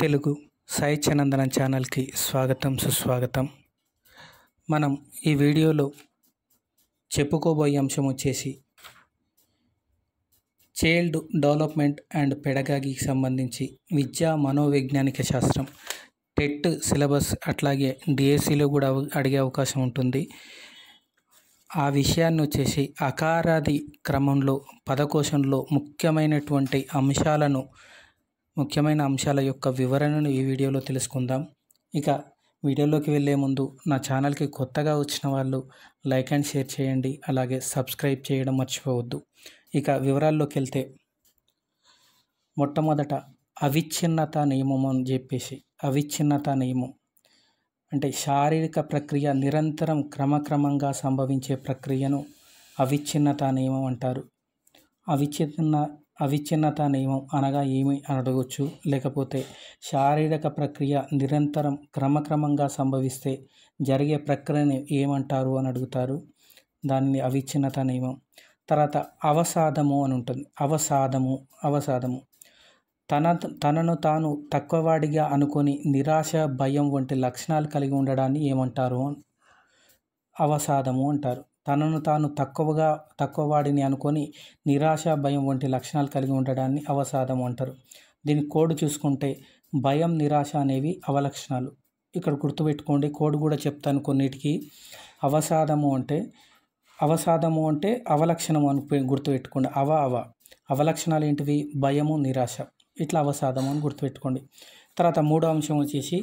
తెలుగు సాహిత్యనందన ఛానల్కి స్వాగతం సుస్వాగతం మనం ఈ వీడియోలో చెప్పుకోబోయే అంశం వచ్చేసి చైల్డ్ డెవలప్మెంట్ అండ్ పెడగాగికి సంబంధించి విద్యా మనోవైజ్ఞానిక శాస్త్రం టెట్ సిలబస్ అట్లాగే డిఎస్సిలో కూడా అడిగే అవకాశం ఉంటుంది ఆ విషయాన్ని వచ్చేసి అకారాది క్రమంలో పదకోశంలో ముఖ్యమైనటువంటి అంశాలను ముఖ్యమైన అంశాల యొక్క వివరణను ఈ వీడియోలో తెలుసుకుందాం ఇక వీడియోలోకి వెళ్ళే ముందు నా ఛానల్కి కొత్తగా వచ్చిన వాళ్ళు లైక్ అండ్ షేర్ చేయండి అలాగే సబ్స్క్రైబ్ చేయడం మర్చిపోవద్దు ఇక వివరాల్లోకి వెళ్తే మొట్టమొదట అవిచ్ఛిన్నత నియమం అని చెప్పేసి అవిచ్ఛిన్నత నియమం అంటే శారీరక ప్రక్రియ నిరంతరం క్రమక్రమంగా సంభవించే ప్రక్రియను అవిచ్ఛిన్నత నియమం అంటారు అవిచ్ఛిన్న అవిచ్ఛిన్నత నియమం అనగా ఏమి అని అడగవచ్చు లేకపోతే శారీరక ప్రక్రియ నిరంతరం క్రమక్రమంగా సంభవిస్తే జరిగే ప్రక్రియని ఏమంటారు అని అడుగుతారు దానిని అవిచ్ఛిన్నత నియమం తర్వాత అవసాదము అని ఉంటుంది అవసాదము అవసాదము తన తనను తాను తక్కువవాడిగా అనుకొని నిరాశ భయం వంటి లక్షణాలు కలిగి ఉండడాన్ని ఏమంటారు అవసాదము అంటారు తనను తాను తక్కువగా తక్కువ వాడిని అనుకొని నిరాశ భయం వంటి లక్షణాలు కలిగి ఉండడాన్ని అవసాదం అంటారు దీని కోడ్ చూసుకుంటే భయం నిరాశ అనేవి అవలక్షణాలు ఇక్కడ గుర్తుపెట్టుకోండి కోడ్ కూడా చెప్తాను కొన్నిటికి అవసాదము అంటే అవసాదము అంటే అవలక్షణము అని గుర్తుపెట్టుకోండి అవ అవ అవలక్షణాలు ఏంటివి భయము నిరాశ ఇట్లా అవసాదము అని గుర్తుపెట్టుకోండి తర్వాత మూడో అంశం వచ్చేసి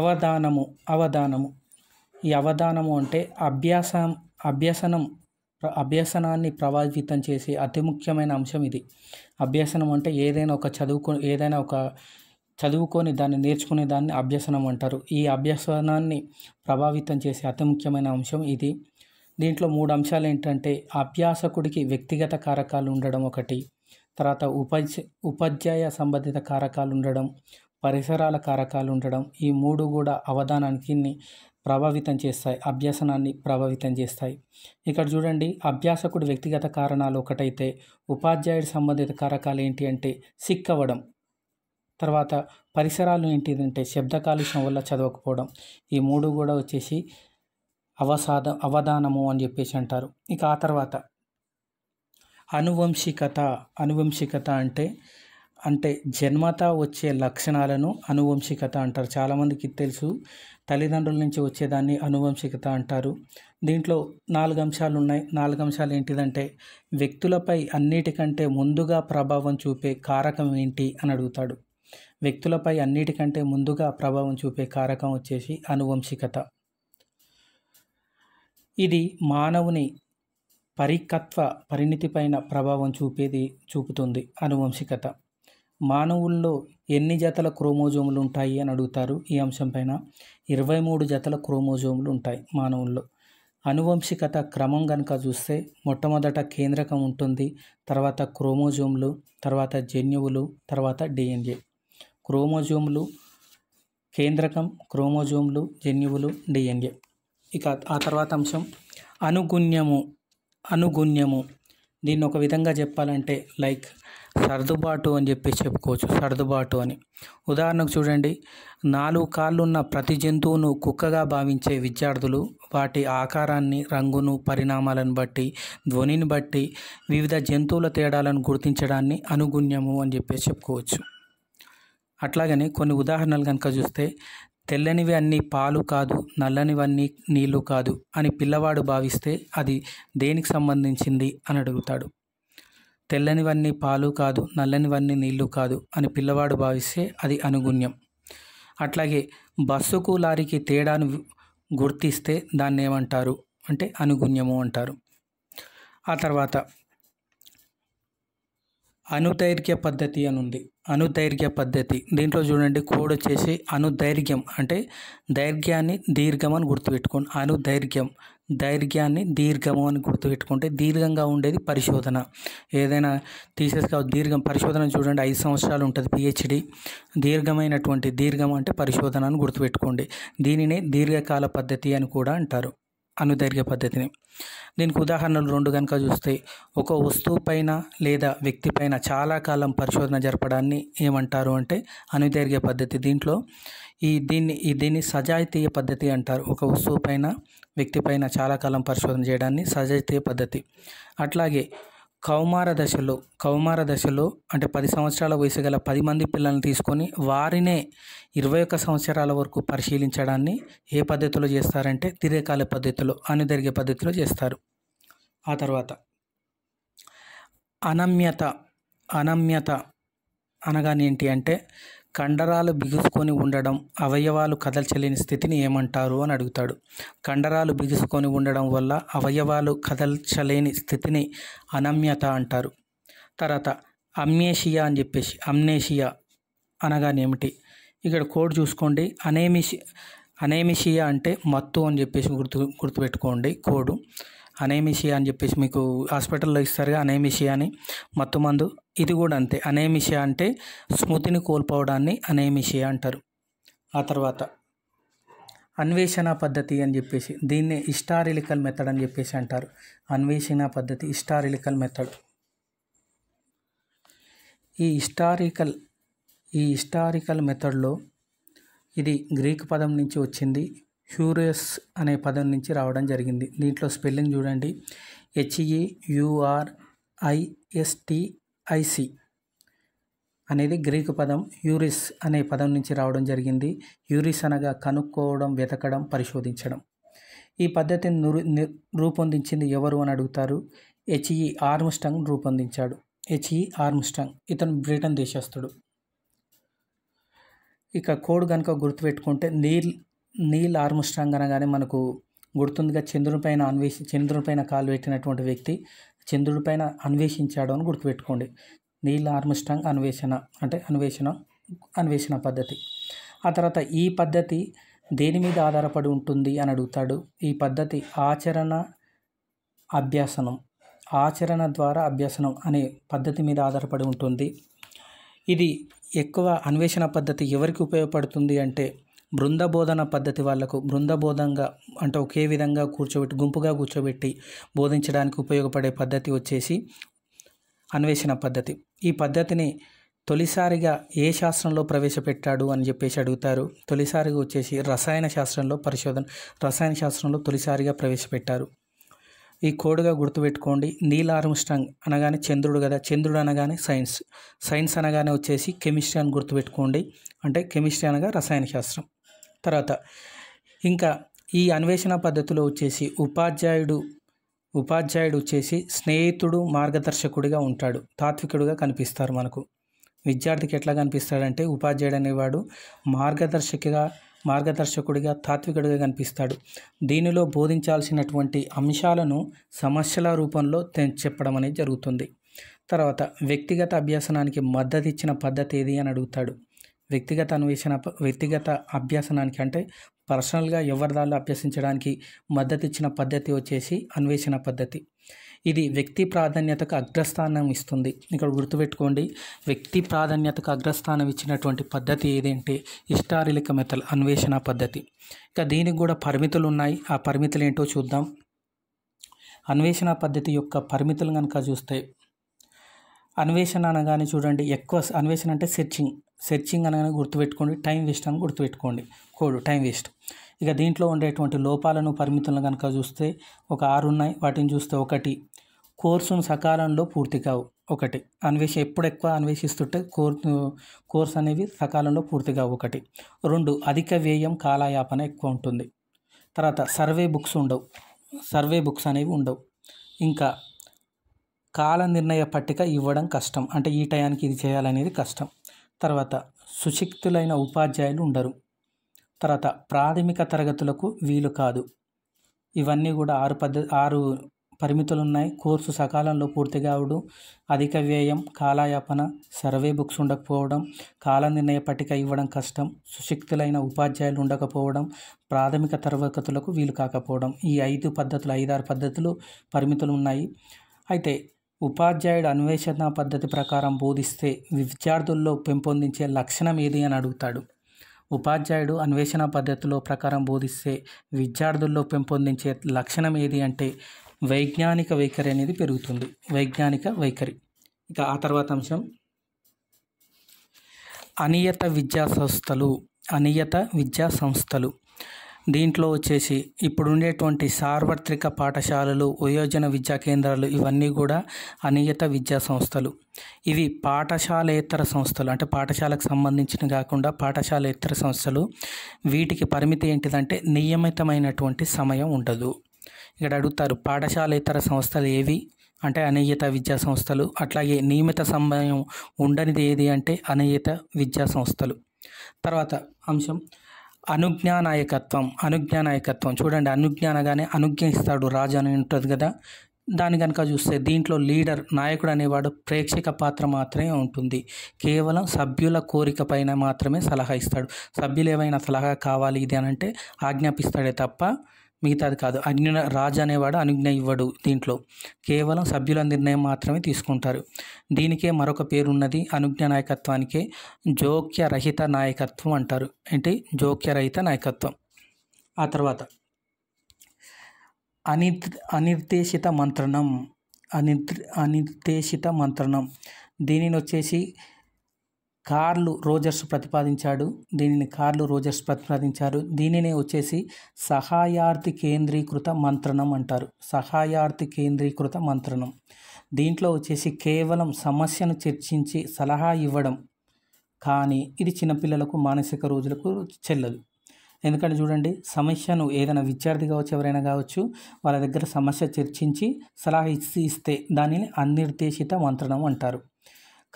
అవధానము అవధానము ఈ అవధానము అంటే అభ్యాసం అభ్యసనం అభ్యసనాన్ని ప్రభావితం చేసే అతి ముఖ్యమైన అంశం ఇది అభ్యసనం అంటే ఏదైనా ఒక చదువుకో ఏదైనా ఒక చదువుకొని దాన్ని నేర్చుకునే దాన్ని అభ్యసనం అంటారు ఈ అభ్యసనాన్ని ప్రభావితం చేసే అతి ముఖ్యమైన అంశం ఇది దీంట్లో మూడు అంశాలు ఏంటంటే అభ్యాసకుడికి వ్యక్తిగత కారకాలు ఉండడం ఒకటి తర్వాత ఉపాధ్య ఉపాధ్యాయ సంబంధిత కారకాలు ఉండడం పరిసరాల కారకాలు ఉండడం ఈ మూడు కూడా అవధానానికి ప్రభావితం చేస్తాయి అభ్యసనాన్ని ప్రభావితం చేస్తాయి ఇక్కడ చూడండి అభ్యాసకుడు వ్యక్తిగత కారణాలు ఒకటైతే ఉపాధ్యాయుడి సంబంధిత కారకాలు ఏంటి అంటే సిక్కవడం తర్వాత పరిసరాలు ఏంటిదంటే శబ్ద కాలుష్యం వల్ల చదవకపోవడం ఈ మూడు కూడా వచ్చేసి అవసాద అవధానము అని చెప్పేసి అంటారు ఇక ఆ తర్వాత అనువంశికత అనువంశికత అంటే అంటే జన్మత వచ్చే లక్షణాలను అనువంశికత అంటారు చాలామందికి తెలుసు తల్లిదండ్రుల నుంచి వచ్చేదాన్ని అనువంశికత అంటారు దీంట్లో నాలుగు అంశాలు ఉన్నాయి నాలుగు అంశాలు ఏంటిదంటే వ్యక్తులపై అన్నిటికంటే ముందుగా ప్రభావం చూపే కారకం ఏంటి అని అడుగుతాడు వ్యక్తులపై అన్నిటికంటే ముందుగా ప్రభావం చూపే కారకం వచ్చేసి అనువంశికత ఇది మానవుని పరికత్వ పైన ప్రభావం చూపేది చూపుతుంది అనువంశికత మానవుల్లో ఎన్ని జతల క్రోమోజోములు ఉంటాయి అని అడుగుతారు ఈ అంశం పైన ఇరవై మూడు జతల క్రోమోజోములు ఉంటాయి మానవుల్లో అనువంశికత క్రమం కనుక చూస్తే మొట్టమొదట కేంద్రకం ఉంటుంది తర్వాత క్రోమోజోములు తర్వాత జన్యువులు తర్వాత డిఎన్ఏ క్రోమోజోములు కేంద్రకం క్రోమోజోములు జన్యువులు డిఎన్ఏ ఇక ఆ తర్వాత అంశం అనుగుణ్యము అనుగుణ్యము దీన్ని ఒక విధంగా చెప్పాలంటే లైక్ సర్దుబాటు అని చెప్పేసి చెప్పుకోవచ్చు సర్దుబాటు అని ఉదాహరణకు చూడండి నాలుగు కాళ్ళు ఉన్న ప్రతి జంతువును కుక్కగా భావించే విద్యార్థులు వాటి ఆకారాన్ని రంగును పరిణామాలను బట్టి ధ్వనిని బట్టి వివిధ జంతువుల తేడాలను గుర్తించడాన్ని అనుగుణ్యము అని చెప్పేసి చెప్పుకోవచ్చు అట్లాగనే కొన్ని ఉదాహరణలు కనుక చూస్తే తెల్లనివి అన్నీ పాలు కాదు నల్లనివన్నీ నీళ్లు కాదు అని పిల్లవాడు భావిస్తే అది దేనికి సంబంధించింది అని అడుగుతాడు తెల్లనివన్నీ పాలు కాదు నల్లనివన్నీ నీళ్లు కాదు అని పిల్లవాడు భావిస్తే అది అనుగుణ్యం అట్లాగే బస్సుకు లారీకి తేడాను గుర్తిస్తే దాన్ని ఏమంటారు అంటే అనుగుణ్యము అంటారు ఆ తర్వాత అనుదైర్ఘ్య పద్ధతి అని ఉంది అనుదైర్ఘ్య పద్ధతి దీంట్లో చూడండి కోడ్ వచ్చేసి అనుదైర్ఘ్యం అంటే దైర్ఘ్యాన్ని దీర్ఘం అని గుర్తుపెట్టుకోండి అనుదైర్ఘ్యం దైర్ఘ్యాన్ని దీర్ఘము అని గుర్తుపెట్టుకుంటే దీర్ఘంగా ఉండేది పరిశోధన ఏదైనా థీసెస్ కావచ్చు దీర్ఘం పరిశోధన చూడండి ఐదు సంవత్సరాలు ఉంటుంది పిహెచ్డి దీర్ఘమైనటువంటి దీర్ఘం అంటే పరిశోధన అని గుర్తుపెట్టుకోండి దీనినే దీర్ఘకాల పద్ధతి అని కూడా అంటారు అనుదైర్ఘ్య పద్ధతిని దీనికి ఉదాహరణలు రెండు కనుక చూస్తే ఒక వస్తువు పైన లేదా వ్యక్తి పైన చాలా కాలం పరిశోధన జరపడాన్ని ఏమంటారు అంటే అనుదైర్ఘ్య పద్ధతి దీంట్లో ఈ దీన్ని ఈ దీన్ని సజాయితీయ పద్ధతి అంటారు ఒక వస్తువు పైన వ్యక్తి పైన చాలా కాలం పరిశోధన చేయడాన్ని సజాయితీయ పద్ధతి అట్లాగే కౌమార దశలో కౌమార దశలో అంటే పది సంవత్సరాల వయసు గల పది మంది పిల్లల్ని తీసుకొని వారినే ఇరవై ఒక్క సంవత్సరాల వరకు పరిశీలించడాన్ని ఏ పద్ధతిలో చేస్తారంటే తిరేకాల పద్ధతిలో అని జరిగే పద్ధతిలో చేస్తారు ఆ తర్వాత అనమ్యత అనమ్యత అనగానేంటి అంటే కండరాలు బిగుసుకొని ఉండడం అవయవాలు కదల్చలేని స్థితిని ఏమంటారు అని అడుగుతాడు కండరాలు బిగుసుకొని ఉండడం వల్ల అవయవాలు కదల్చలేని స్థితిని అనమ్యత అంటారు తర్వాత అమ్నేషియా అని చెప్పేసి అమ్నేషియా అనగానేమిటి ఇక్కడ కోడ్ చూసుకోండి అనేమిషి అనేమిషియా అంటే మత్తు అని చెప్పేసి గుర్తు గుర్తుపెట్టుకోండి కోడు అనేమిషియా అని చెప్పేసి మీకు హాస్పిటల్లో ఇస్తారుగా అనేమిషియా అని మత్తు మందు ఇది కూడా అంతే అనేమిషియా అంటే స్మృతిని కోల్పోవడాన్ని అనేమిషియా అంటారు ఆ తర్వాత అన్వేషణ పద్ధతి అని చెప్పేసి దీన్ని హిస్టారిలికల్ మెథడ్ అని చెప్పేసి అంటారు అన్వేషణ పద్ధతి హిస్టారిలికల్ మెథడ్ ఈ హిస్టారికల్ ఈ హిస్టారికల్ మెథడ్లో ఇది గ్రీక్ పదం నుంచి వచ్చింది హ్యూరియస్ అనే పదం నుంచి రావడం జరిగింది దీంట్లో స్పెల్లింగ్ చూడండి హెచ్ఈ యూఆర్ ఐఎస్టిఐసి అనేది గ్రీకు పదం యూరిస్ అనే పదం నుంచి రావడం జరిగింది యూరిస్ అనగా కనుక్కోవడం వెతకడం పరిశోధించడం ఈ పద్ధతిని రూపొందించింది ఎవరు అని అడుగుతారు హెచ్ఈ ఆర్మ్స్టంగ్ రూపొందించాడు హెచ్ఈ ఆర్మ్స్టంగ్ ఇతను బ్రిటన్ దేశస్థుడు ఇక కోడ్ కనుక గుర్తుపెట్టుకుంటే నీల్ నీల్ ఆర్మస్ట్రాంగ్ అనగానే మనకు గుర్తుందిగా పైన అన్వేషి పైన కాలు పెట్టినటువంటి వ్యక్తి చంద్రుడిపైన అన్వేషించాడు అని గుర్తుపెట్టుకోండి నీల్ ఆర్మస్ట్రాంగ్ అన్వేషణ అంటే అన్వేషణ అన్వేషణ పద్ధతి ఆ తర్వాత ఈ పద్ధతి దేని మీద ఆధారపడి ఉంటుంది అని అడుగుతాడు ఈ పద్ధతి ఆచరణ అభ్యాసనం ఆచరణ ద్వారా అభ్యాసనం అనే పద్ధతి మీద ఆధారపడి ఉంటుంది ఇది ఎక్కువ అన్వేషణ పద్ధతి ఎవరికి ఉపయోగపడుతుంది అంటే బృంద బోధన పద్ధతి వాళ్లకు బృంద బోధంగా అంటే ఒకే విధంగా కూర్చోబెట్టి గుంపుగా కూర్చోబెట్టి బోధించడానికి ఉపయోగపడే పద్ధతి వచ్చేసి అన్వేషణ పద్ధతి ఈ పద్ధతిని తొలిసారిగా ఏ శాస్త్రంలో ప్రవేశపెట్టాడు అని చెప్పేసి అడుగుతారు తొలిసారిగా వచ్చేసి రసాయన శాస్త్రంలో పరిశోధన రసాయన శాస్త్రంలో తొలిసారిగా ప్రవేశపెట్టారు ఈ కోడ్గా గుర్తుపెట్టుకోండి నీల్ ఆర్మ్స్ట్రాంగ్ అనగానే చంద్రుడు కదా చంద్రుడు అనగానే సైన్స్ సైన్స్ అనగానే వచ్చేసి కెమిస్ట్రీ అని గుర్తుపెట్టుకోండి అంటే కెమిస్ట్రీ అనగా రసాయన శాస్త్రం తర్వాత ఇంకా ఈ అన్వేషణ పద్ధతిలో వచ్చేసి ఉపాధ్యాయుడు ఉపాధ్యాయుడు వచ్చేసి స్నేహితుడు మార్గదర్శకుడిగా ఉంటాడు తాత్వికుడిగా కనిపిస్తారు మనకు విద్యార్థికి ఎట్లా కనిపిస్తాడంటే ఉపాధ్యాయుడు అనేవాడు మార్గదర్శకగా మార్గదర్శకుడిగా తాత్వికుడిగా కనిపిస్తాడు దీనిలో బోధించాల్సినటువంటి అంశాలను సమస్యల రూపంలో చెప్పడం అనేది జరుగుతుంది తర్వాత వ్యక్తిగత అభ్యాసనానికి మద్దతు ఇచ్చిన పద్ధతి ఏది అని అడుగుతాడు వ్యక్తిగత అన్వేషణ వ్యక్తిగత అభ్యాసనానికి అంటే పర్సనల్గా ఎవరి దానిలో అభ్యసించడానికి మద్దతు ఇచ్చిన పద్ధతి వచ్చేసి అన్వేషణ పద్ధతి ఇది వ్యక్తి ప్రాధాన్యతకు అగ్రస్థానం ఇస్తుంది ఇక్కడ గుర్తుపెట్టుకోండి వ్యక్తి ప్రాధాన్యతకు అగ్రస్థానం ఇచ్చినటువంటి పద్ధతి ఏదంటే హిస్టారిలిక మెథల్ అన్వేషణ పద్ధతి ఇక దీనికి కూడా పరిమితులు ఉన్నాయి ఆ పరిమితులు ఏంటో చూద్దాం అన్వేషణ పద్ధతి యొక్క పరిమితులు కనుక చూస్తే అన్వేషణ అనగానే చూడండి ఎక్కువ అన్వేషణ అంటే సెర్చింగ్ సెర్చింగ్ అనగానే గుర్తుపెట్టుకోండి టైం వేస్ట్ అని గుర్తుపెట్టుకోండి కోడ్ టైం వేస్ట్ ఇక దీంట్లో ఉండేటువంటి లోపాలను పరిమితులను కనుక చూస్తే ఒక ఆరు ఉన్నాయి వాటిని చూస్తే ఒకటి కోర్సును సకాలంలో పూర్తి కావు ఒకటి అన్వేష ఎప్పుడు ఎక్కువ అన్వేషిస్తుంటే కోర్ కోర్స్ అనేవి సకాలంలో పూర్తిగా ఒకటి రెండు అధిక వ్యయం కాలయాపన ఎక్కువ ఉంటుంది తర్వాత సర్వే బుక్స్ ఉండవు సర్వే బుక్స్ అనేవి ఉండవు ఇంకా కాల నిర్ణయ పట్టిక ఇవ్వడం కష్టం అంటే ఈ టయానికి ఇది చేయాలనేది కష్టం తర్వాత సుశిక్తులైన ఉపాధ్యాయులు ఉండరు తర్వాత ప్రాథమిక తరగతులకు వీలు కాదు ఇవన్నీ కూడా ఆరు పద్ధ ఆరు పరిమితులు ఉన్నాయి కోర్సు సకాలంలో పూర్తి కావడం అధిక వ్యయం కాలయాపన సర్వే బుక్స్ ఉండకపోవడం కాల నిర్ణయ పట్టిక ఇవ్వడం కష్టం సుశిక్తులైన ఉపాధ్యాయులు ఉండకపోవడం ప్రాథమిక తరగతులకు వీలు కాకపోవడం ఈ ఐదు పద్ధతులు ఐదారు పద్ధతులు పరిమితులు ఉన్నాయి అయితే ఉపాధ్యాయుడు అన్వేషణ పద్ధతి ప్రకారం బోధిస్తే విద్యార్థుల్లో పెంపొందించే లక్షణం ఏది అని అడుగుతాడు ఉపాధ్యాయుడు అన్వేషణ పద్ధతిలో ప్రకారం బోధిస్తే విద్యార్థుల్లో పెంపొందించే లక్షణం ఏది అంటే వైజ్ఞానిక వైఖరి అనేది పెరుగుతుంది వైజ్ఞానిక వైఖరి ఇక ఆ తర్వాత అంశం అనియత విద్యా సంస్థలు అనియత విద్యా సంస్థలు దీంట్లో వచ్చేసి ఇప్పుడు ఉండేటువంటి సార్వత్రిక పాఠశాలలు వయోజన విద్యా కేంద్రాలు ఇవన్నీ కూడా అనియత విద్యా సంస్థలు ఇవి పాఠశాలేతర సంస్థలు అంటే పాఠశాలకు సంబంధించిన కాకుండా పాఠశాలేతర సంస్థలు వీటికి పరిమితి ఏంటిదంటే నియమితమైనటువంటి సమయం ఉండదు ఇక్కడ అడుగుతారు పాఠశాలేతర సంస్థలు ఏవి అంటే అనియత విద్యా సంస్థలు అట్లాగే నియమిత సమయం ఉండనిది ఏది అంటే అనియత విద్యా సంస్థలు తర్వాత అంశం అనుజ్ఞానాయకత్వం అనుజ్ఞానాయకత్వం చూడండి అనుజ్ఞానగానే అనుజ్ఞ రాజు అని ఉంటుంది కదా దాని కనుక చూస్తే దీంట్లో లీడర్ నాయకుడు అనేవాడు ప్రేక్షక పాత్ర మాత్రమే ఉంటుంది కేవలం సభ్యుల కోరిక పైన మాత్రమే సలహా ఇస్తాడు సభ్యులు ఏమైనా సలహా కావాలి ఇది అని అంటే ఆజ్ఞాపిస్తాడే తప్ప మిగతాది కాదు అన్య రాజు అనేవాడు అనుజ్ఞ ఇవ్వడు దీంట్లో కేవలం సభ్యుల నిర్ణయం మాత్రమే తీసుకుంటారు దీనికే మరొక పేరున్నది అనుజ్ఞ నాయకత్వానికే జోక్య రహిత నాయకత్వం అంటారు అంటే జోక్య రహిత నాయకత్వం ఆ తర్వాత అని అనిర్దేశిత మంత్రణం అనిర్ అనిర్దేశిత మంత్రణం దీనిని వచ్చేసి కార్లు రోజర్స్ ప్రతిపాదించాడు దీనిని కార్లు రోజర్స్ ప్రతిపాదించారు దీనినే వచ్చేసి సహాయార్థి కేంద్రీకృత మంత్రణం అంటారు సహాయార్థి కేంద్రీకృత మంత్రణం దీంట్లో వచ్చేసి కేవలం సమస్యను చర్చించి సలహా ఇవ్వడం కానీ ఇది చిన్నపిల్లలకు మానసిక రోజులకు చెల్లదు ఎందుకంటే చూడండి సమస్యను ఏదైనా విద్యార్థి కావచ్చు ఎవరైనా కావచ్చు వాళ్ళ దగ్గర సమస్య చర్చించి సలహా ఇస్తే దానిని అనిర్దేశిత మంత్రణం అంటారు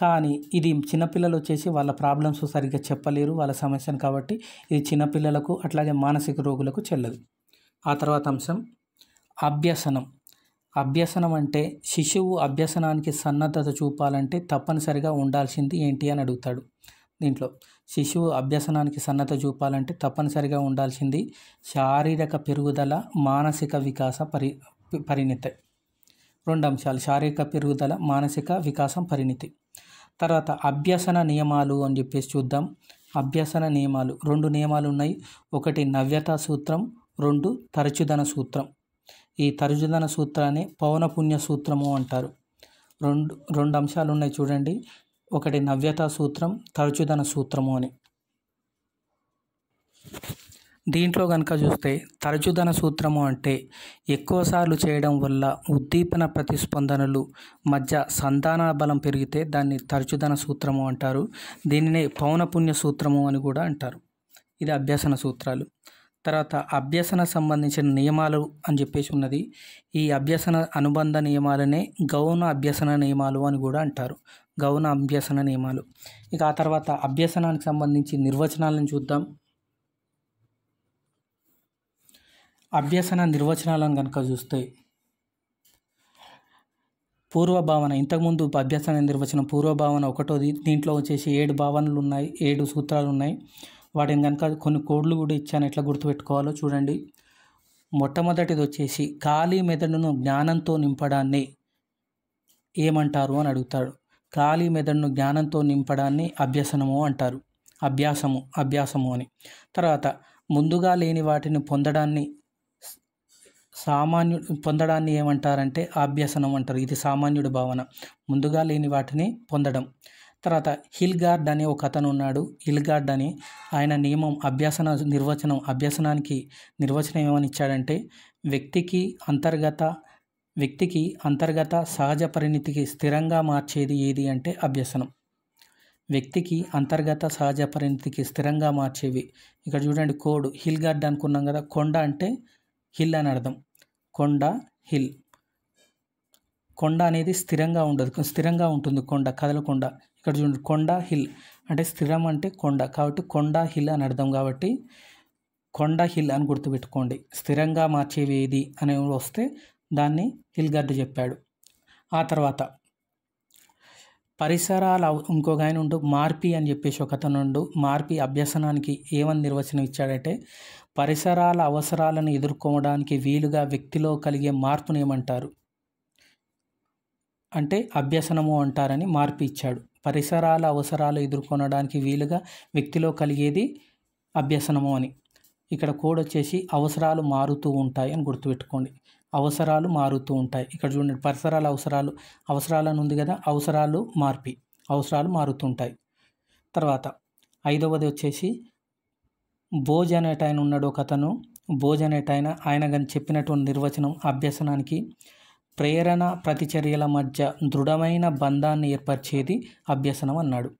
కానీ ఇది చిన్నపిల్లలు వచ్చేసి వాళ్ళ ప్రాబ్లమ్స్ సరిగ్గా చెప్పలేరు వాళ్ళ సమస్యను కాబట్టి ఇది చిన్నపిల్లలకు అట్లాగే మానసిక రోగులకు చెల్లదు ఆ తర్వాత అంశం అభ్యసనం అభ్యసనం అంటే శిశువు అభ్యసనానికి సన్నద్ధత చూపాలంటే తప్పనిసరిగా ఉండాల్సింది ఏంటి అని అడుగుతాడు దీంట్లో శిశువు అభ్యసనానికి సన్నద్ధ చూపాలంటే తప్పనిసరిగా ఉండాల్సింది శారీరక పెరుగుదల మానసిక వికాస పరి పరిణితి రెండు అంశాలు శారీరక పెరుగుదల మానసిక వికాసం పరిణితి తర్వాత అభ్యసన నియమాలు అని చెప్పేసి చూద్దాం అభ్యసన నియమాలు రెండు నియమాలు ఉన్నాయి ఒకటి నవ్యతా సూత్రం రెండు తరచుదన సూత్రం ఈ తరచుదన సూత్రాన్ని పౌనపుణ్య సూత్రము అంటారు రెండు రెండు అంశాలు ఉన్నాయి చూడండి ఒకటి నవ్యతా సూత్రం తరచుదన సూత్రము అని దీంట్లో కనుక చూస్తే తరచుదన సూత్రము అంటే ఎక్కువసార్లు చేయడం వల్ల ఉద్దీపన ప్రతిస్పందనలు మధ్య సంతాన బలం పెరిగితే దాన్ని తరచుదన సూత్రము అంటారు దీనినే పౌనపుణ్య సూత్రము అని కూడా అంటారు ఇది అభ్యసన సూత్రాలు తర్వాత అభ్యసన సంబంధించిన నియమాలు అని చెప్పేసి ఉన్నది ఈ అభ్యసన అనుబంధ నియమాలనే గౌన అభ్యసన నియమాలు అని కూడా అంటారు గౌన అభ్యసన నియమాలు ఇక ఆ తర్వాత అభ్యసనానికి సంబంధించి నిర్వచనాలను చూద్దాం అభ్యసన నిర్వచనాలను కనుక చూస్తే పూర్వభావన ఇంతకుముందు అభ్యసన నిర్వచనం పూర్వభావన ఒకటోది దీంట్లో వచ్చేసి ఏడు భావనలు ఉన్నాయి ఏడు సూత్రాలు ఉన్నాయి వాటిని కనుక కొన్ని కోడ్లు కూడా ఇచ్చాను ఎట్లా గుర్తుపెట్టుకోవాలో చూడండి మొట్టమొదటిది వచ్చేసి ఖాళీ మెదడును జ్ఞానంతో నింపడాన్ని ఏమంటారు అని అడుగుతాడు ఖాళీ మెదడును జ్ఞానంతో నింపడాన్ని అభ్యసనము అంటారు అభ్యాసము అభ్యాసము అని తర్వాత ముందుగా లేని వాటిని పొందడాన్ని సామాన్యుడు పొందడాన్ని ఏమంటారంటే అభ్యసనం అంటారు ఇది సామాన్యుడు భావన ముందుగా లేని వాటిని పొందడం తర్వాత హిల్గార్డ్ అనే ఒక అతను ఉన్నాడు హిల్గార్డ్ అని ఆయన నియమం అభ్యాసన నిర్వచనం అభ్యాసనానికి నిర్వచనం ఏమని ఇచ్చాడంటే వ్యక్తికి అంతర్గత వ్యక్తికి అంతర్గత సహజ పరిణితికి స్థిరంగా మార్చేది ఏది అంటే అభ్యసనం వ్యక్తికి అంతర్గత సహజ పరిణితికి స్థిరంగా మార్చేవి ఇక్కడ చూడండి కోడ్ హిల్గార్డ్ అనుకున్నాం కదా కొండ అంటే హిల్ అని అర్థం కొండ హిల్ కొండ అనేది స్థిరంగా ఉండదు స్థిరంగా ఉంటుంది కొండ కదలకొండ ఇక్కడ చూడండి కొండ హిల్ అంటే స్థిరం అంటే కొండ కాబట్టి కొండ హిల్ అని అర్థం కాబట్టి కొండ హిల్ అని గుర్తుపెట్టుకోండి స్థిరంగా మార్చేవి ఏది అని వస్తే దాన్ని హిల్ హిల్గర్డ్ చెప్పాడు ఆ తర్వాత పరిసరాలు ఇంకొక ఆయన ఉండు మార్పి అని చెప్పేసి ఒకతను ఉండు మార్పి అభ్యసనానికి ఏమని నిర్వచనం ఇచ్చాడంటే పరిసరాల అవసరాలను ఎదుర్కోవడానికి వీలుగా వ్యక్తిలో కలిగే మార్పును ఏమంటారు అంటే అభ్యసనము అంటారని మార్పు ఇచ్చాడు పరిసరాల అవసరాలు ఎదుర్కొనడానికి వీలుగా వ్యక్తిలో కలిగేది అభ్యసనము అని ఇక్కడ కోడ్ వచ్చేసి అవసరాలు మారుతూ ఉంటాయి అని గుర్తుపెట్టుకోండి అవసరాలు మారుతూ ఉంటాయి ఇక్కడ చూడండి పరిసరాల అవసరాలు అవసరాలను ఉంది కదా అవసరాలు మార్పి అవసరాలు మారుతుంటాయి తర్వాత ఐదవది వచ్చేసి భోజ్ అనేట ఆయన ఉన్నాడు ఒక అతను భోజ్ అనేట ఆయన ఆయన కానీ చెప్పినటువంటి నిర్వచనం అభ్యసనానికి ప్రేరణ ప్రతిచర్యల మధ్య దృఢమైన బంధాన్ని ఏర్పరిచేది అభ్యసనం అన్నాడు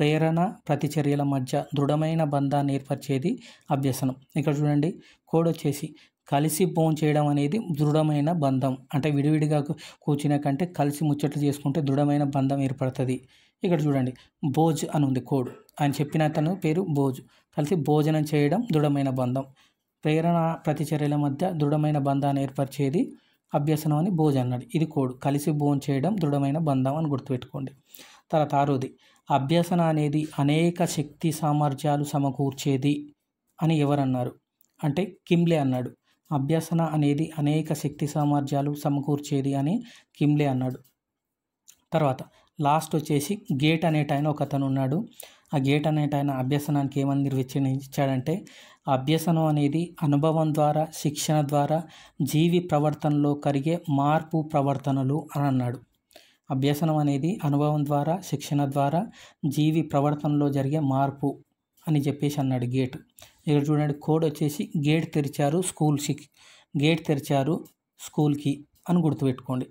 ప్రేరణ ప్రతిచర్యల మధ్య దృఢమైన బంధాన్ని ఏర్పరిచేది అభ్యసనం ఇక్కడ చూడండి కోడ్ వచ్చేసి కలిసి భోజనం చేయడం అనేది దృఢమైన బంధం అంటే విడివిడిగా కూర్చున్న కంటే కలిసి ముచ్చట్లు చేసుకుంటే దృఢమైన బంధం ఏర్పడుతుంది ఇక్కడ చూడండి భోజ్ అని ఉంది కోడ్ ఆయన చెప్పిన అతను పేరు భోజ్ కలిసి భోజనం చేయడం దృఢమైన బంధం ప్రేరణ ప్రతిచర్యల మధ్య దృఢమైన బంధాన్ని ఏర్పరిచేది అభ్యసనం అని భోజ్ అన్నాడు ఇది కోడ్ కలిసి భోజనం చేయడం దృఢమైన బంధం అని గుర్తుపెట్టుకోండి తర్వాత ఆరోది అభ్యసన అనేది అనేక శక్తి సామర్థ్యాలు సమకూర్చేది అని ఎవరన్నారు అంటే కిమ్లే అన్నాడు అభ్యసన అనేది అనేక శక్తి సామర్థ్యాలు సమకూర్చేది అని కిమ్లే అన్నాడు తర్వాత లాస్ట్ వచ్చేసి గేట్ అనేటైన ఒక అతను ఉన్నాడు ఆ గేట్ ఆయన అభ్యసనానికి ఏమని నిర్వచించాడంటే అభ్యసనం అనేది అనుభవం ద్వారా శిక్షణ ద్వారా జీవి ప్రవర్తనలో కరిగే మార్పు ప్రవర్తనలు అని అన్నాడు అభ్యసనం అనేది అనుభవం ద్వారా శిక్షణ ద్వారా జీవి ప్రవర్తనలో జరిగే మార్పు అని చెప్పేసి అన్నాడు గేట్ ఇక్కడ చూడండి కోడ్ వచ్చేసి గేట్ తెరిచారు స్కూల్కి గేట్ తెరిచారు స్కూల్కి అని గుర్తుపెట్టుకోండి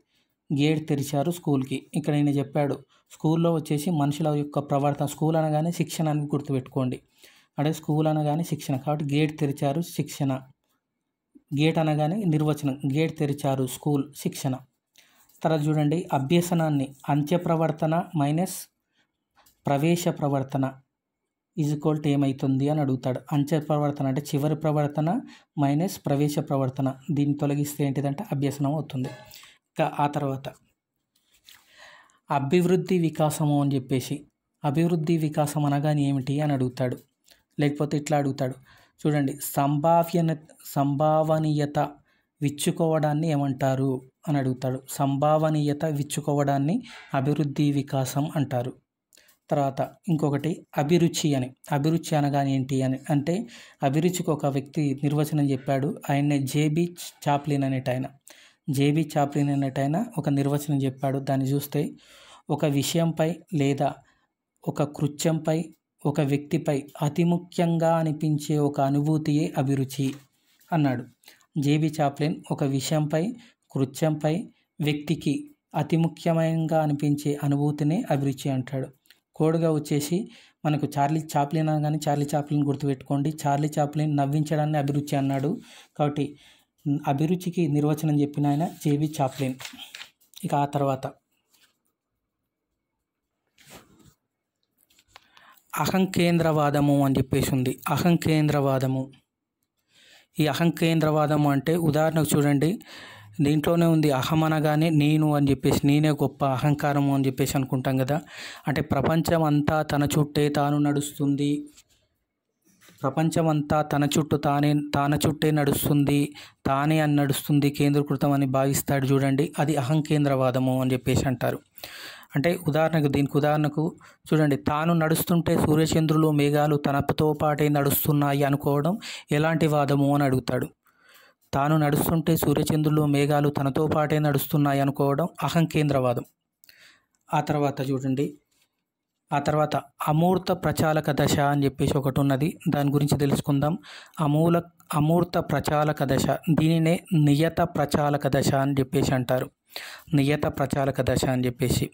గేట్ తెరిచారు స్కూల్కి ఇక్కడ ఆయన చెప్పాడు స్కూల్లో వచ్చేసి మనుషుల యొక్క ప్రవర్తన స్కూల్ అనగానే శిక్షణ అని గుర్తుపెట్టుకోండి అంటే స్కూల్ అనగానే శిక్షణ కాబట్టి గేట్ తెరిచారు శిక్షణ గేట్ అనగానే నిర్వచనం గేట్ తెరిచారు స్కూల్ శిక్షణ తర్వాత చూడండి అభ్యసనాన్ని అంత్య ప్రవర్తన మైనస్ ప్రవేశ ప్రవర్తన ఈజ్ ఈక్వల్ టు ఏమవుతుంది అని అడుగుతాడు అంచర్ ప్రవర్తన అంటే చివరి ప్రవర్తన మైనస్ ప్రవేశ ప్రవర్తన దీన్ని తొలగిస్తే ఏంటిదంటే అభ్యసనం అవుతుంది ఇంకా ఆ తర్వాత అభివృద్ధి వికాసము అని చెప్పేసి అభివృద్ధి వికాసం అనగానే ఏమిటి అని అడుగుతాడు లేకపోతే ఇట్లా అడుగుతాడు చూడండి సంభావ్య సంభావనీయత విచ్చుకోవడాన్ని ఏమంటారు అని అడుగుతాడు సంభావనీయత విచ్చుకోవడాన్ని అభివృద్ధి వికాసం అంటారు తర్వాత ఇంకొకటి అభిరుచి అని అభిరుచి అనగా ఏంటి అని అంటే అభిరుచికి ఒక వ్యక్తి నిర్వచనం చెప్పాడు ఆయన్నే జేబీ చాప్లిన్ అనేటాయన జేబీ చాప్లిన్ అనేట ఆయన ఒక నిర్వచనం చెప్పాడు దాన్ని చూస్తే ఒక విషయంపై లేదా ఒక కృత్యంపై ఒక వ్యక్తిపై అతి ముఖ్యంగా అనిపించే ఒక అనుభూతియే అభిరుచి అన్నాడు జేబీ చాప్లిన్ ఒక విషయంపై కృత్యంపై వ్యక్తికి అతి ముఖ్యమైన అనిపించే అనుభూతినే అభిరుచి అంటాడు కోడ్గా వచ్చేసి మనకు చార్లీ చాప్లిన్ అని కానీ చార్లీ చాప్లిన్ గుర్తుపెట్టుకోండి చార్లీ చాప్లిన్ నవ్వించడాన్ని అభిరుచి అన్నాడు కాబట్టి అభిరుచికి నిర్వచనం చెప్పిన ఆయన జేవి చాప్లిన్ ఇక ఆ తర్వాత అహంకేంద్రవాదము అని చెప్పేసి ఉంది అహంకేంద్రవాదము ఈ అహంకేంద్రవాదము అంటే ఉదాహరణకు చూడండి దీంట్లోనే ఉంది అహం అనగానే నేను అని చెప్పేసి నేనే గొప్ప అహంకారము అని చెప్పేసి అనుకుంటాం కదా అంటే ప్రపంచం అంతా తన చుట్టే తాను నడుస్తుంది ప్రపంచమంతా తన చుట్టూ తానే తన చుట్టే నడుస్తుంది తానే అని నడుస్తుంది కేంద్రీకృతం అని భావిస్తాడు చూడండి అది అహంకేంద్రవాదము అని చెప్పేసి అంటారు అంటే ఉదాహరణకు దీనికి ఉదాహరణకు చూడండి తాను నడుస్తుంటే సూర్యచంద్రులు మేఘాలు తనతో పాటే నడుస్తున్నాయి అనుకోవడం ఎలాంటి వాదము అని అడుగుతాడు తాను నడుస్తుంటే సూర్యచంద్రులు మేఘాలు తనతో పాటే నడుస్తున్నాయి అనుకోవడం అహంకేంద్రవాదం ఆ తర్వాత చూడండి ఆ తర్వాత అమూర్త ప్రచాలక దశ అని చెప్పేసి ఒకటి ఉన్నది దాని గురించి తెలుసుకుందాం అమూల అమూర్త ప్రచాలక దశ దీనినే నియత ప్రచాలక దశ అని చెప్పేసి అంటారు నియత ప్రచాలక దశ అని చెప్పేసి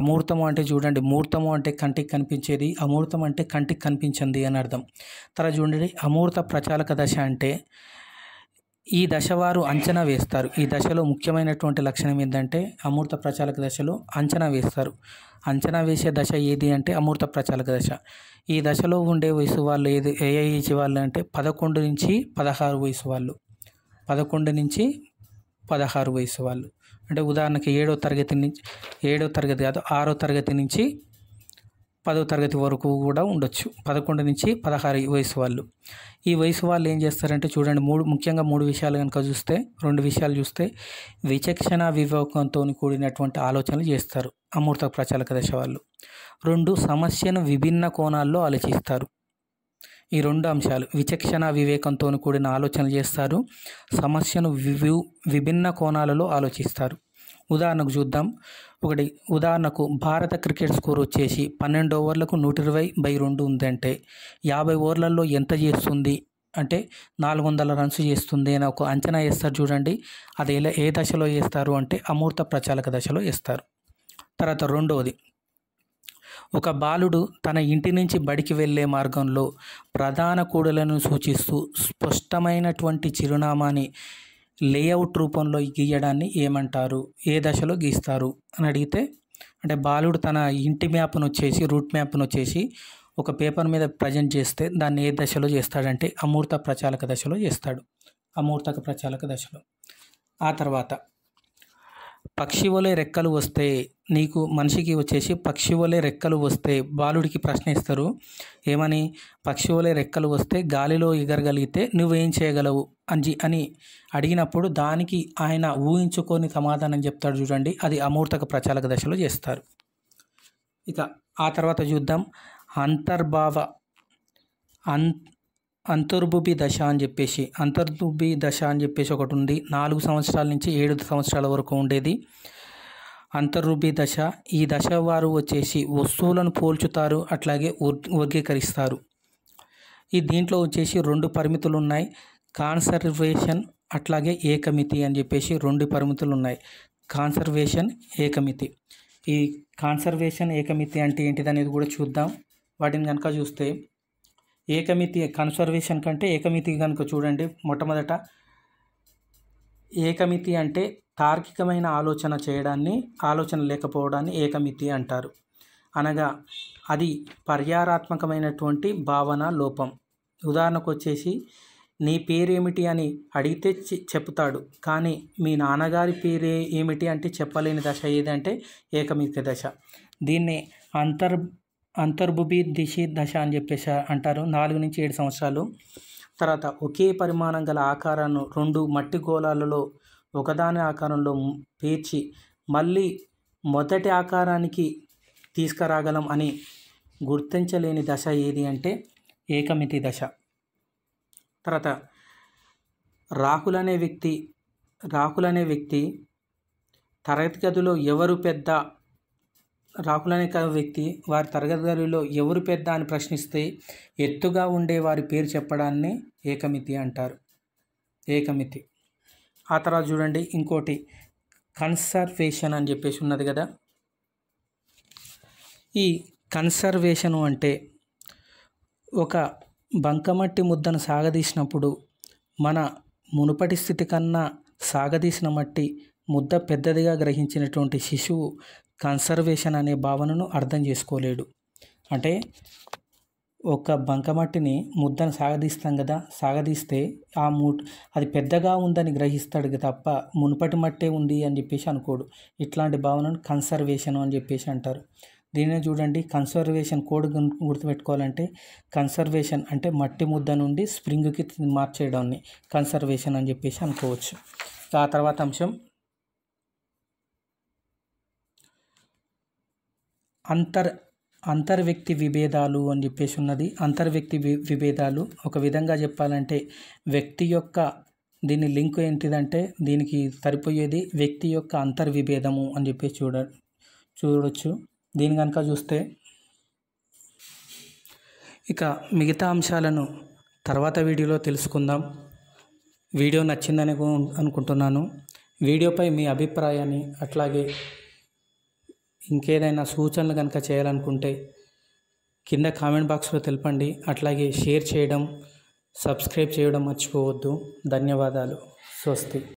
అమూర్తము అంటే చూడండి మూర్తము అంటే కంటికి కనిపించేది అమూర్తం అంటే కంటికి కనిపించింది అని అర్థం తర్వాత చూడండి అమూర్త ప్రచాలక దశ అంటే ఈ దశ వారు అంచనా వేస్తారు ఈ దశలో ముఖ్యమైనటువంటి లక్షణం ఏంటంటే అమూర్త ప్రచాలక దశలో అంచనా వేస్తారు అంచనా వేసే దశ ఏది అంటే అమూర్త ప్రచాలక దశ ఈ దశలో ఉండే వయసు వాళ్ళు ఏది ఏ ఏజ్ వాళ్ళు అంటే పదకొండు నుంచి పదహారు వయసు వాళ్ళు పదకొండు నుంచి పదహారు వయసు వాళ్ళు అంటే ఉదాహరణకి ఏడో తరగతి నుంచి ఏడో తరగతి కాదు ఆరో తరగతి నుంచి పదో తరగతి వరకు కూడా ఉండొచ్చు పదకొండు నుంచి పదహారు వయసు వాళ్ళు ఈ వయసు వాళ్ళు ఏం చేస్తారంటే చూడండి మూడు ముఖ్యంగా మూడు విషయాలు కనుక చూస్తే రెండు విషయాలు చూస్తే విచక్షణ వివేకంతో కూడినటువంటి ఆలోచనలు చేస్తారు అమూర్త ప్రచాలక దశ వాళ్ళు రెండు సమస్యను విభిన్న కోణాల్లో ఆలోచిస్తారు ఈ రెండు అంశాలు విచక్షణ వివేకంతో కూడిన ఆలోచనలు చేస్తారు సమస్యను విభిన్న కోణాలలో ఆలోచిస్తారు ఉదాహరణకు చూద్దాం ఒకటి ఉదాహరణకు భారత క్రికెట్ స్కోర్ వచ్చేసి పన్నెండు ఓవర్లకు నూట ఇరవై బై రెండు ఉందంటే యాభై ఓవర్లలో ఎంత చేస్తుంది అంటే నాలుగు వందల రన్స్ చేస్తుంది అని ఒక అంచనా వేస్తారు చూడండి అది ఎలా ఏ దశలో వేస్తారు అంటే అమూర్త ప్రచాలక దశలో వేస్తారు తర్వాత రెండవది ఒక బాలుడు తన ఇంటి నుంచి బడికి వెళ్ళే మార్గంలో ప్రధాన కూడలను సూచిస్తూ స్పష్టమైనటువంటి చిరునామాని లేఅవుట్ రూపంలో గీయడాన్ని ఏమంటారు ఏ దశలో గీస్తారు అని అడిగితే అంటే బాలుడు తన ఇంటి మ్యాప్ను వచ్చేసి రూట్ మ్యాప్ను వచ్చేసి ఒక పేపర్ మీద ప్రజెంట్ చేస్తే దాన్ని ఏ దశలో చేస్తాడంటే అమూర్త ప్రచాలక దశలో చేస్తాడు అమూర్తక ప్రచాలక దశలో ఆ తర్వాత పక్షి వలె రెక్కలు వస్తే నీకు మనిషికి వచ్చేసి పక్షి వలె రెక్కలు వస్తే బాలుడికి ప్రశ్న ఇస్తారు ఏమని పక్షి వలె రెక్కలు వస్తే గాలిలో ఎగరగలిగితే నువ్వేం చేయగలవు అని అని అడిగినప్పుడు దానికి ఆయన ఊహించుకొని సమాధానం చెప్తాడు చూడండి అది అమూర్తక ప్రచారక దశలో చేస్తారు ఇక ఆ తర్వాత చూద్దాం అంతర్భావ అన్ అంతర్భుపి దశ అని చెప్పేసి అంతర్భుపి దశ అని చెప్పేసి ఒకటి ఉంది నాలుగు సంవత్సరాల నుంచి ఏడు సంవత్సరాల వరకు ఉండేది అంతర్రూపీ దశ ఈ దశ వారు వచ్చేసి వస్తువులను పోల్చుతారు అట్లాగే వర్గీకరిస్తారు ఈ దీంట్లో వచ్చేసి రెండు పరిమితులు ఉన్నాయి కాన్సర్వేషన్ అట్లాగే ఏకమితి అని చెప్పేసి రెండు పరిమితులు ఉన్నాయి కాన్సర్వేషన్ ఏకమితి ఈ కాన్సర్వేషన్ ఏకమితి అంటే ఏంటిది అనేది కూడా చూద్దాం వాటిని కనుక చూస్తే ఏకమితి కన్సర్వేషన్ కంటే ఏకమితి కనుక చూడండి మొట్టమొదట ఏకమితి అంటే తార్కికమైన ఆలోచన చేయడాన్ని ఆలోచన లేకపోవడాన్ని ఏకమితి అంటారు అనగా అది పర్యారాత్మకమైనటువంటి భావన లోపం ఉదాహరణకు వచ్చేసి నీ పేరేమిటి అని అడిగితే చెప్తాడు కానీ మీ నాన్నగారి పేరే ఏమిటి అంటే చెప్పలేని దశ ఏదంటే ఏకమితి దశ దీన్ని అంతర్ అంతర్భుభి దిశి దశ అని చెప్పేసి అంటారు నాలుగు నుంచి ఏడు సంవత్సరాలు తర్వాత ఒకే పరిమాణం గల ఆకారాన్ని రెండు మట్టి గోళాలలో ఒకదాని ఆకారంలో పేర్చి మళ్ళీ మొదటి ఆకారానికి తీసుకురాగలం అని గుర్తించలేని దశ ఏది అంటే ఏకమితి దశ తర్వాత రాహులనే వ్యక్తి రాహులనే వ్యక్తి తరగతి గదిలో ఎవరు పెద్ద రాహుల్ అనే వ్యక్తి వారి తరగతి గదిలో ఎవరు పెద్ద అని ప్రశ్నిస్తే ఎత్తుగా ఉండే వారి పేరు చెప్పడాన్ని ఏకమితి అంటారు ఏకమితి ఆ తర్వాత చూడండి ఇంకోటి కన్సర్వేషన్ అని చెప్పేసి ఉన్నది కదా ఈ కన్సర్వేషను అంటే ఒక బంకమట్టి ముద్దను సాగదీసినప్పుడు మన మునుపటి స్థితి కన్నా సాగదీసిన మట్టి ముద్ద పెద్దదిగా గ్రహించినటువంటి శిశువు కన్సర్వేషన్ అనే భావనను అర్థం చేసుకోలేడు అంటే ఒక బంకమట్టిని ముద్దను సాగదీస్తాం కదా సాగదీస్తే ఆ ము అది పెద్దగా ఉందని గ్రహిస్తాడు తప్ప మునుపటి మట్టే ఉంది అని చెప్పేసి అనుకోడు ఇట్లాంటి భావనను కన్సర్వేషన్ అని చెప్పేసి అంటారు దీనినే చూడండి కన్సర్వేషన్ కోడ్ గుర్తుపెట్టుకోవాలంటే కన్సర్వేషన్ అంటే మట్టి ముద్ద నుండి స్ప్రింగ్కి మార్చేయడాన్ని కన్సర్వేషన్ అని చెప్పేసి అనుకోవచ్చు ఆ తర్వాత అంశం అంతర్ అంతర్వ్యక్తి విభేదాలు అని చెప్పేసి ఉన్నది అంతర్వ్యక్తి వి విభేదాలు ఒక విధంగా చెప్పాలంటే వ్యక్తి యొక్క దీని లింక్ ఏంటిదంటే దీనికి సరిపోయేది వ్యక్తి యొక్క అంతర్విభేదము అని చెప్పేసి చూడ చూడవచ్చు దీని కనుక చూస్తే ఇక మిగతా అంశాలను తర్వాత వీడియోలో తెలుసుకుందాం వీడియో నచ్చిందని అనుకుంటున్నాను వీడియోపై మీ అభిప్రాయాన్ని అట్లాగే ఇంకేదైనా సూచనలు కనుక చేయాలనుకుంటే కింద కామెంట్ బాక్స్లో తెలపండి అట్లాగే షేర్ చేయడం సబ్స్క్రైబ్ చేయడం మర్చిపోవద్దు ధన్యవాదాలు స్వస్తి